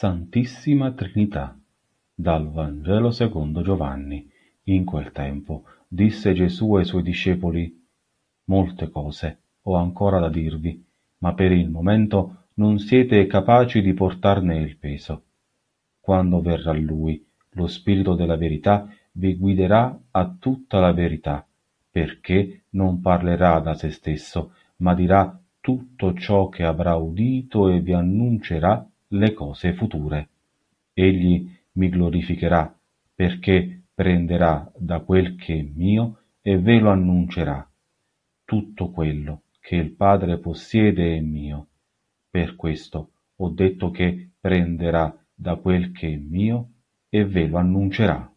Santissima Trinità, dal Vangelo secondo Giovanni. In quel tempo disse Gesù ai suoi discepoli, Molte cose ho ancora da dirvi, ma per il momento non siete capaci di portarne il peso. Quando verrà Lui, lo Spirito della verità vi guiderà a tutta la verità, perché non parlerà da se stesso, ma dirà tutto ciò che avrà udito e vi annuncerà le cose future. Egli mi glorificherà, perché prenderà da quel che è mio e ve lo annuncerà. Tutto quello che il Padre possiede è mio. Per questo ho detto che prenderà da quel che è mio e ve lo annuncerà.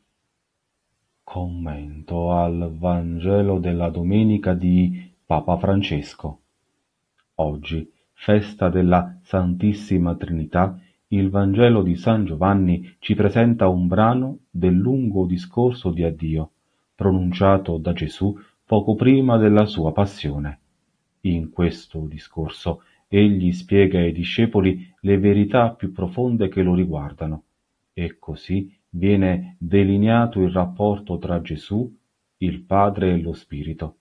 Commento al Vangelo della domenica di Papa Francesco. Oggi festa della Santissima Trinità, il Vangelo di San Giovanni ci presenta un brano del lungo discorso di addio, pronunciato da Gesù poco prima della sua passione. In questo discorso egli spiega ai discepoli le verità più profonde che lo riguardano e così viene delineato il rapporto tra Gesù, il Padre e lo Spirito.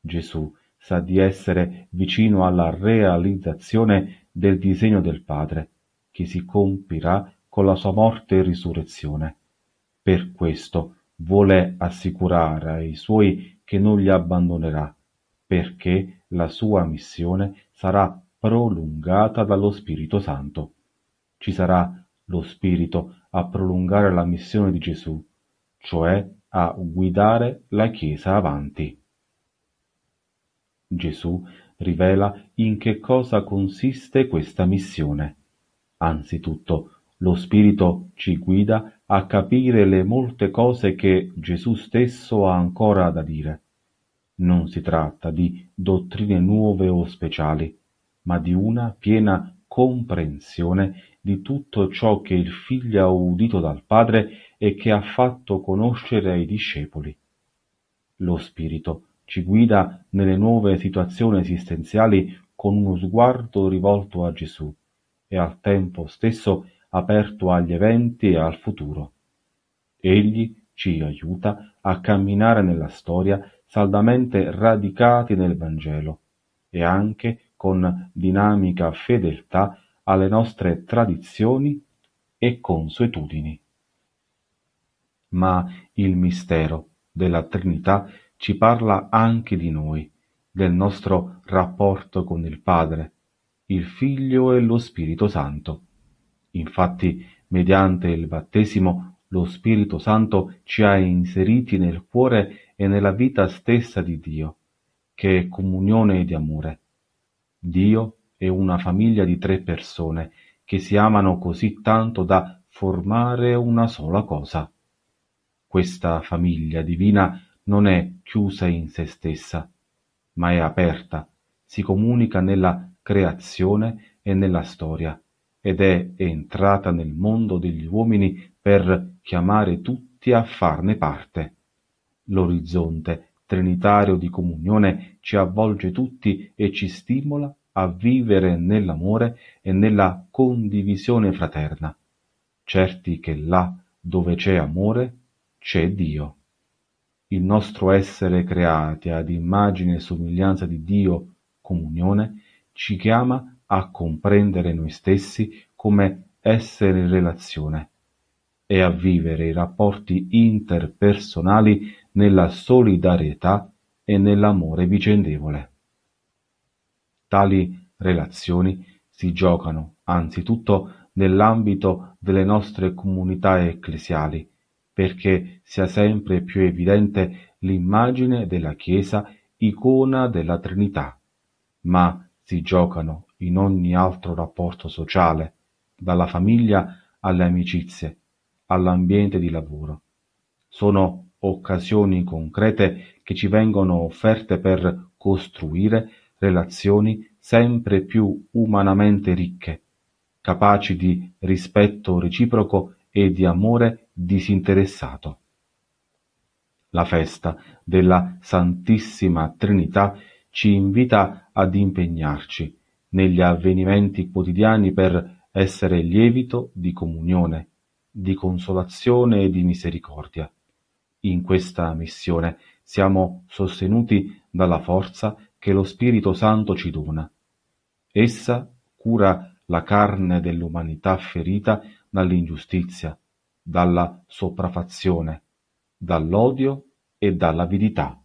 Gesù sa di essere vicino alla realizzazione del disegno del Padre, che si compirà con la sua morte e risurrezione. Per questo vuole assicurare ai suoi che non li abbandonerà, perché la sua missione sarà prolungata dallo Spirito Santo. Ci sarà lo Spirito a prolungare la missione di Gesù, cioè a guidare la Chiesa avanti. Gesù rivela in che cosa consiste questa missione. Anzitutto, lo Spirito ci guida a capire le molte cose che Gesù stesso ha ancora da dire. Non si tratta di dottrine nuove o speciali, ma di una piena comprensione di tutto ciò che il Figlio ha udito dal Padre e che ha fatto conoscere ai discepoli. Lo Spirito ci guida nelle nuove situazioni esistenziali con uno sguardo rivolto a Gesù e al tempo stesso aperto agli eventi e al futuro. Egli ci aiuta a camminare nella storia saldamente radicati nel Vangelo e anche con dinamica fedeltà alle nostre tradizioni e consuetudini. Ma il mistero della Trinità ci parla anche di noi, del nostro rapporto con il Padre, il Figlio e lo Spirito Santo. Infatti, mediante il battesimo, lo Spirito Santo ci ha inseriti nel cuore e nella vita stessa di Dio, che è comunione di amore. Dio è una famiglia di tre persone che si amano così tanto da formare una sola cosa. Questa famiglia divina non è chiusa in sé stessa, ma è aperta, si comunica nella creazione e nella storia, ed è entrata nel mondo degli uomini per chiamare tutti a farne parte. L'orizzonte trinitario di comunione ci avvolge tutti e ci stimola a vivere nell'amore e nella condivisione fraterna, certi che là dove c'è amore c'è Dio il nostro essere creati ad immagine e somiglianza di Dio comunione, ci chiama a comprendere noi stessi come essere in relazione e a vivere i rapporti interpersonali nella solidarietà e nell'amore vicendevole. Tali relazioni si giocano anzitutto nell'ambito delle nostre comunità ecclesiali, perché sia sempre più evidente l'immagine della Chiesa icona della Trinità, ma si giocano in ogni altro rapporto sociale, dalla famiglia alle amicizie, all'ambiente di lavoro. Sono occasioni concrete che ci vengono offerte per costruire relazioni sempre più umanamente ricche, capaci di rispetto reciproco e di amore disinteressato. La festa della Santissima Trinità ci invita ad impegnarci negli avvenimenti quotidiani per essere lievito di comunione, di consolazione e di misericordia. In questa missione siamo sostenuti dalla forza che lo Spirito Santo ci dona. Essa cura la carne dell'umanità ferita dall'ingiustizia, dalla sopraffazione, dall'odio e dall'avidità.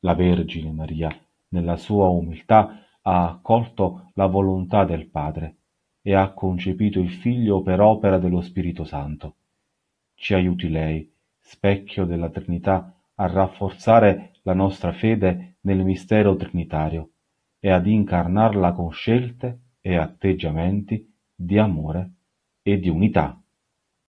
La Vergine Maria, nella sua umiltà, ha accolto la volontà del Padre e ha concepito il Figlio per opera dello Spirito Santo. Ci aiuti lei, specchio della Trinità, a rafforzare la nostra fede nel mistero trinitario e ad incarnarla con scelte e atteggiamenti di amore e di unità.